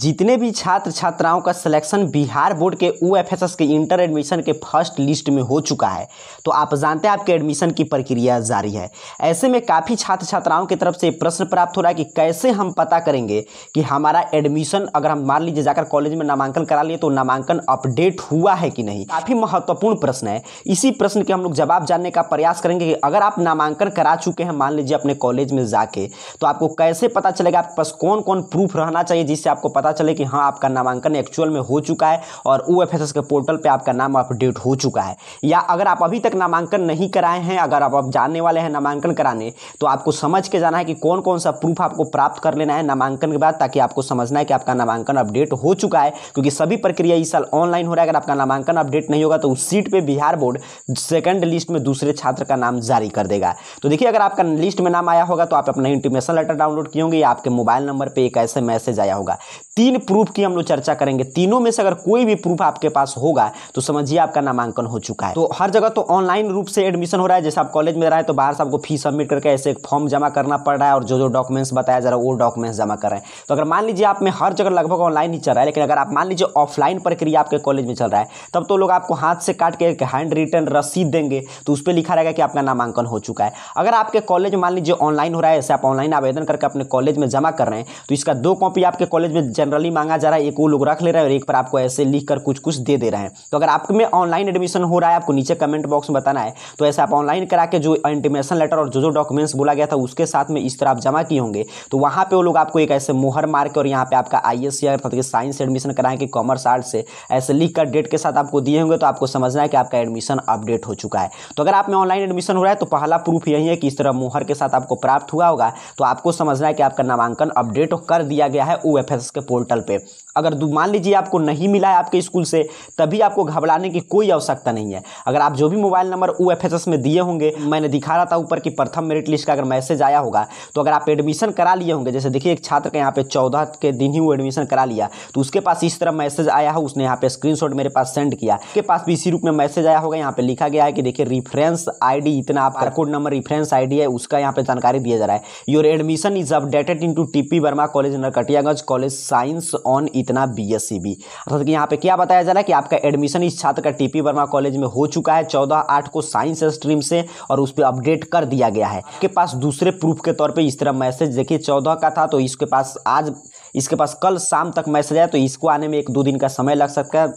जितने भी छात्र छात्राओं का सिलेक्शन बिहार बोर्ड के ओ एफ के इंटर एडमिशन के फर्स्ट लिस्ट में हो चुका है तो आप जानते हैं आपके एडमिशन की प्रक्रिया जारी है ऐसे में काफ़ी छात्र छात्राओं की तरफ से प्रश्न प्राप्त हो रहा है कि कैसे हम पता करेंगे कि हमारा एडमिशन अगर हम मान लीजिए जाकर कॉलेज में नामांकन करा लिए तो नामांकन अपडेट हुआ है कि नहीं काफ़ी महत्वपूर्ण प्रश्न है इसी प्रश्न के हम लोग जवाब जानने का प्रयास करेंगे कि अगर आप नामांकन करा चुके हैं मान लीजिए अपने कॉलेज में जाके तो आपको कैसे पता चलेगा आपके पास कौन कौन प्रूफ रहना चाहिए जिससे आपको पता चले कि हाँ आपका नामांकन एक्चुअल में हो चुका है और ओ के पोर्टल पर आपका नाम अपडेट हो चुका है या अगर आप अभी तक नामांकन नहीं कराए हैं अगर आप अब जानने वाले हैं नामांकन कराने तो आपको समझ के जाना है कि कौन कौन सा प्रूफ आपको प्राप्त कर लेना है नामांकन के बाद ताकि आपको समझना है कि आपका नामांकन अपडेट हो चुका है क्योंकि सभी प्रक्रिया इस साल ऑनलाइन हो रहा है अगर आपका नामांकन अपडेट नहीं होगा तो उस सीट पर बिहार बोर्ड सेकेंड लिस्ट में दूसरे छात्र का नाम जारी कर देगा तो देखिए अगर आपका लिस्ट में नाम आया होगा तो आप अपना इंटीमेशन लेटर डाउनलोड किए होंगे या आपके मोबाइल नंबर पर एक ऐसे मैसेज आया होगा तीन प्रूफ की हम लोग चर्चा करेंगे तीनों में से अगर कोई भी प्रूफ आपके पास होगा तो समझिए आपका नामांकन हो चुका है तो हर जगह तो ऑनलाइन रूप से एडमिशन हो रहा है जैसे आप कॉलेज में रहा है तो बाहर से आपको फीस सबमिट करके ऐसे एक फॉर्म जमा करना पड़ रहा है और जो जो डॉक्यूमेंट्स बताया जा रहा है वो डॉक्यूमेंट्स जमा कर रहे हैं तो अगर मान लीजिए आप में हर जगह लगभग ऑनलाइन ही चल रहा है लेकिन अगर आप मान लीजिए ऑफलाइन प्रक्रिया आपके कॉलेज में चल रहा है तब तो लोग आपको हाथ से काट के एक हैंड रिटर्न रसीद देंगे तो उस पर लिखा रहेगा कि आपका नामांकन हो चुका है अगर आपके कॉलेज मान लीजिए ऑनलाइन हो रहा है ऐसे आप ऑनलाइन आवेदन करके अपने कॉलेज में जमा कर रहे हैं तो इसका दो कॉपी आपके कॉलेज में जनरली मांगा जा रहा है एक वो लोग रख ले रहे हैं और एक पर आपको ऐसे लिख कर कुछ कुछ दे दे रहे हैं तो अगर आपके में ऑनलाइन एडमिशन हो रहा है आपको नीचे कमेंट बॉक्स में बताना है तो ऐसे आप ऑनलाइन करा के जो इंटीमेशन लेटर और जो जो डॉक्यूमेंट्स बोला गया था उसके साथ में इस तरह आप जमा किए होंगे तो वहाँ पर वो लोग आपको एक ऐसे मोहर मार के और यहाँ पर आपका I S C science admission कराएं कि कॉमर्स आर्ट से ऐसे लिख कर डेट के साथ आपको दिए होंगे तो आपको समझना है कि आपका एडमिशन अपडेट हो चुका है तो अगर आप में ऑनलाइन एडमिशन हो रहा है तो पहला प्रूफ यही है कि इस तरह मोहर के साथ आपको प्राप्त हुआ होगा तो आपको समझना है कि आपका नामांकन अपडेट कर दिया गया है ओ के पोर्टल पे अगर मान लीजिए आपको नहीं मिला है आपके स्कूल से तभी आपको घबराने की कोई आवश्यकता नहीं है अगर आप जो भी मोबाइल नंबर ओ में दिए होंगे मैंने दिखा रहा था ऊपर की प्रथम मेरिट लिस्ट का अगर मैसेज आया होगा तो अगर आप एडमिशन करा लिए होंगे जैसे देखिए एक छात्र का यहाँ पे चौदह के दिन ही वो एडमिशन करा लिया तो उसके पास इस तरह मैसेज आया हो उसने यहाँ पे स्क्रीन मेरे पास सेंड किया उसके पास भी इसी रूप में मैसेज आया होगा यहाँ पे लिखा गया है कि देखिए रिफरेंस आईडी इतना आपका कोड नंबर रिफरेंस आईडी है उसका यहाँ पे जानकारी दिया जा रहा है your admission is updated in into TP Verma college Narkatiaganj college science science on इतना बी एस सी बी अर्थात कि यहाँ पे क्या बताया जा रहा है कि आपका एडमिशन इस छात्र का टी पी वर्मा कॉलेज में हो चुका है चौदह आठ को साइंस स्ट्रीम से और उस पर अपडेट कर दिया गया है के पास दूसरे प्रूफ के तौर पर इस तरह मैसेज देखिए चौदह का था तो इसके पास आज इसके पास कल शाम तक मैसेज आया तो इसको आने में एक दो दिन का समय लग सकता है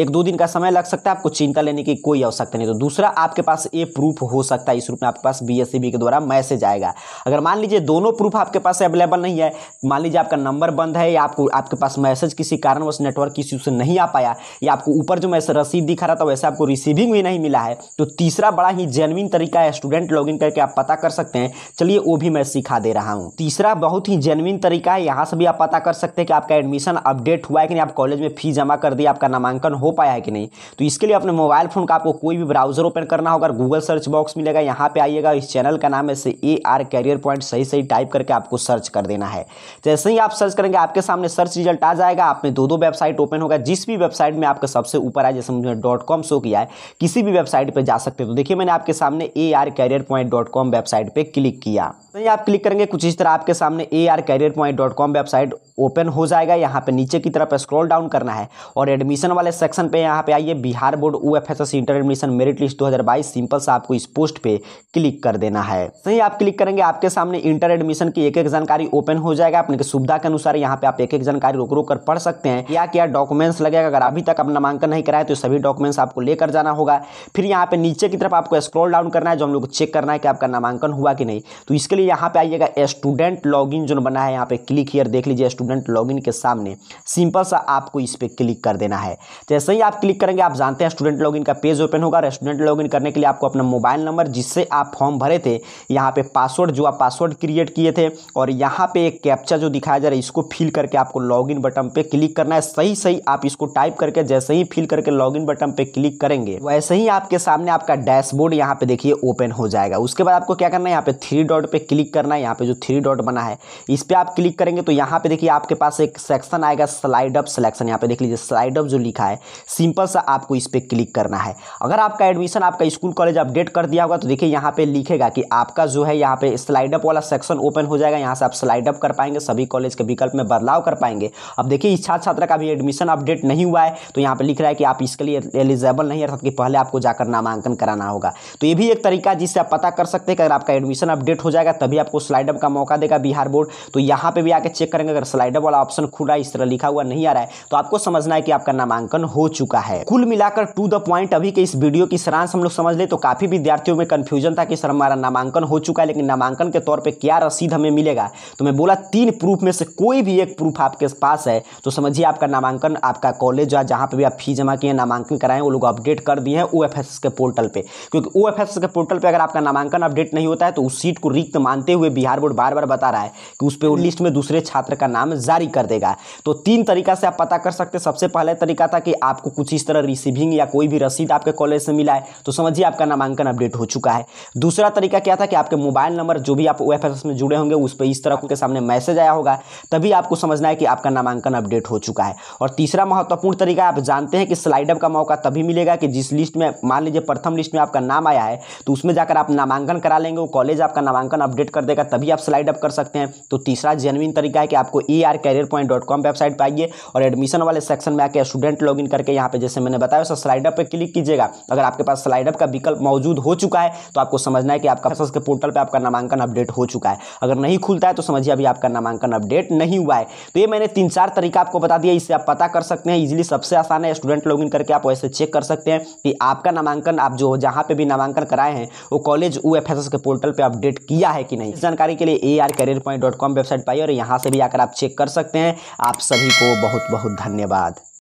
एक दो दिन का समय लग सकता है आपको चिंता लेने की कोई आवश्यकता नहीं तो दूसरा आपके पास ए प्रूफ हो सकता है इस रूप में आपके पास बी e के द्वारा मैसेज आएगा अगर मान लीजिए दोनों प्रूफ आपके पास अवेलेबल नहीं है मान लीजिए आपका नंबर बंद है या आपको आपके पास मैसेज किसी कारणवश नेटवर्क इश्यू से नहीं आ पाया या आपको ऊपर जो मैसेज रसीद दिखा रहा था वैसे आपको रिसीविंग भी नहीं मिला है तो तीसरा बड़ा ही जेनविन तरीका है स्टूडेंट इन करके आप पता कर सकते हैं चलिए वो भी मैं सिखा दे रहा हूँ तीसरा बहुत ही जेनविन तरीका है यहाँ से भी आप पता कर सकते हैं कि आपका एडमिशन अपडेट हुआ है कि नहीं आप कॉलेज में फी जमा कर दिया आपका नामांकन हो हो पाया है कि नहीं तो इसके लिए अपने मोबाइल फ़ोन का आपको कोई भी ब्राउज़र ओपन करना होगा गूगल सर्च बॉक्स मिलेगा यहाँ पे आइएगा इस चैनल का नाम है से ए आर कैरियर पॉइंट सही सही टाइप करके आपको सर्च कर देना है जैसे तो ही आप सर्च करेंगे आपके सामने सर्च रिजल्ट आ जाएगा आपने दो दो वेबसाइट ओपन होगा जिस भी वेबसाइट में आपका सबसे ऊपर आए जैसे मुझे डॉट कॉम शो किया है किसी भी वेबसाइट पर जा सकते हो तो देखिए मैंने आपके सामने A R career point dot com website पर क्लिक किया नहीं तो आप क्लिक करेंगे कुछ इस तरह आपके सामने A R career point dot com website open हो जाएगा यहाँ पे नीचे की तरफ स्क्रॉल डाउन करना है और एडमिशन वाले सेक्शन सेक्शन पे यहाँ पे आइए Bihar board O F S S inter admission merit list 2022 simple सा आपको इस पोस्ट पे क्लिक कर देना है सही तो आप क्लिक करेंगे आपके सामने इंटर एडमिशन की एक एक जानकारी ओपन हो जाएगा अपने सुविधा के अनुसार यहाँ पे आप एक एक जानकारी रोक रोक कर पढ़ सकते हैं क्या क्या डॉक्यूमेंट्स लगेगा अगर अभी तक आप नामांकन नहीं कराए तो सभी डॉक्यूमेंट्स आपको लेकर जाना होगा फिर यहाँ पे नीचे की तरफ आपको स्क्रॉल डाउन करना है जो हम लोग चेक करना है कि आपका नामांकन हुआ कि नहीं तो इसके लिए यहाँ पे आइएगा स्टूडेंट लॉगिन जो बना है यहाँ पे क्लिक हियर देख लीजिए स्टूडेंट लॉगिन के सामने सिंपल सा आपको इस पर क्लिक कर देना है जैसे ही आप क्लिक करेंगे आप जानते हैं स्टूडेंट लॉगिन का पेज ओपन होगा और स्टूडेंट लॉगिन करने के लिए आपको अपना मोबाइल नंबर जिससे आप फॉर्म भरे थे यहाँ पे पासवर्ड जो आप पासवर्ड क्रिएट किए थे और यहाँ पे एक कैप्चा जो दिखाया जा रहा है इसको फिल करके आपको लॉगिन बटन पे क्लिक करना है सही सही आप इसको टाइप करके जैसे ही फिल करके लॉगिन बटन पे क्लिक करेंगे वैसे ही आपके सामने आपका डैशबोर्ड यहाँ पे देखिए ओपन हो जाएगा उसके बाद आपको क्या करना है यहाँ पे थ्री डॉट पे क्लिक करना है यहाँ पे जो थ्री डॉट बना है इस पर आप क्लिक करेंगे तो यहाँ पे देखिए आपके पास एक सेक्शन आएगा स्लाइड अप सिलेक्शन यहाँ पे देख लीजिए स्लाइड अप जो लिखा है सिंपल सा आपको इस पर क्लिक करना है अगर आपका एडमिशन आपका स्कूल कॉलेज अपडेट कर दिया होगा तो देखिए यहाँ पे लिखेगा कि आपका जो है यहाँ पे स्लाइडअप वाला सेक्शन ओपन हो जाएगा यहाँ से आप स्लाइडअप कर पाएंगे सभी कॉलेज के विकल्प में बदलाव कर पाएंगे अब देखिए छात्र छात्रा का भी एडमिशन अपडेट नहीं हुआ है तो यहाँ पर लिख रहा है कि आप इसके लिए एलिजेबल नहीं अर्थात कि पहले आपको जाकर नामांकन कराना होगा तो ये भी एक तरीका जिससे आप पता कर सकते हैं कि अगर आपका एडमिशन अपडेट हो जाएगा तभी आपको स्लाइडअप का मौका देगा बिहार बोर्ड तो यहाँ पर भी आकर चेक करेंगे अगर स्लाइडअप वाला ऑप्शन खुला इस तरह लिखा हुआ नहीं आ रहा है तो आपको समझना है कि आपका नामांकन हो चुका है कुल मिलाकर टू द पॉइंट अभी के इस वीडियो की सरांश हम लोग समझ ले तो काफी विद्यार्थियों में कंफ्यूजन था कि सर हमारा नामांकन हो चुका है लेकिन नामांकन के तौर पर क्या रसीद हमें मिलेगा तो मैं बोला तीन प्रूफ में से कोई भी एक प्रूफ आपके पास है तो समझिए आपका नामांकन आपका कॉलेज या जहां पर भी आप फी जमा किए नामांकन कराए वो लोग अपडेट कर दिए हैं ओ के पोर्टल पर क्योंकि ओ के पोर्टल पर अगर आपका नामांकन अपडेट नहीं होता है तो उस सीट को रिक्त मानते हुए बिहार बोर्ड बार बार बता रहा है कि उस पर लिस्ट में दूसरे छात्र का नाम जारी कर देगा तो तीन तरीका से आप पता कर सकते सबसे पहले तरीका था कि आपको कुछ इस तरह रिसीविंग या कोई भी रसीद आपके कॉलेज से मिला है तो समझिए आपका नामांकन अपडेट हो चुका है दूसरा तरीका क्या था कि आपके मोबाइल नंबर जो भी आप ओ में जुड़े होंगे उस पर इस तरह के सामने मैसेज आया होगा तभी आपको समझना है कि आपका नामांकन अपडेट हो चुका है और तीसरा महत्वपूर्ण तरीका आप जानते हैं कि स्लाइडअप का मौका तभी मिलेगा कि जिस लिस्ट में मान लीजिए प्रथम लिस्ट में आपका नाम आया है तो उसमें जाकर आप नामांकन करा लेंगे वो कॉलेज आपका नामांकन अपडेट कर देगा तभी आप स्लाइड अप कर सकते हैं तो तीसरा जेनविन तरीका है कि आपको E R career point dot com website पर आइए और एडमिशन वाले सेक्शन में आकर स्टूडेंट लॉग इन करके यहाँ पे जैसे मैंने बताया वैसा स्लाइडअप पे क्लिक कीजिएगा अगर आपके पास स्लाइडअप का विकल्प मौजूद हो चुका है तो आपको समझना है कि आपका के पोर्टल पे आपका नामांकन अपडेट हो चुका है अगर नहीं खुलता है तो समझिए अभी आपका नामांकन अपडेट नहीं हुआ है तो ये मैंने तीन चार तरीका आपको बता दिया इससे आप पता कर सकते हैं इजिली सबसे आसान है स्टूडेंट लॉग करके आप वैसे चेक कर सकते हैं कि आपका नामांकन आप जो जहाँ पर भी नामांकन कराए हैं वो कॉलेज यू के पोर्टल पर अपडेट किया है कि नहीं जानकारी के लिए A R career point dot com website पाई और यहाँ से भी आकर आप चेक कर सकते हैं आप सभी को बहुत बहुत धन्यवाद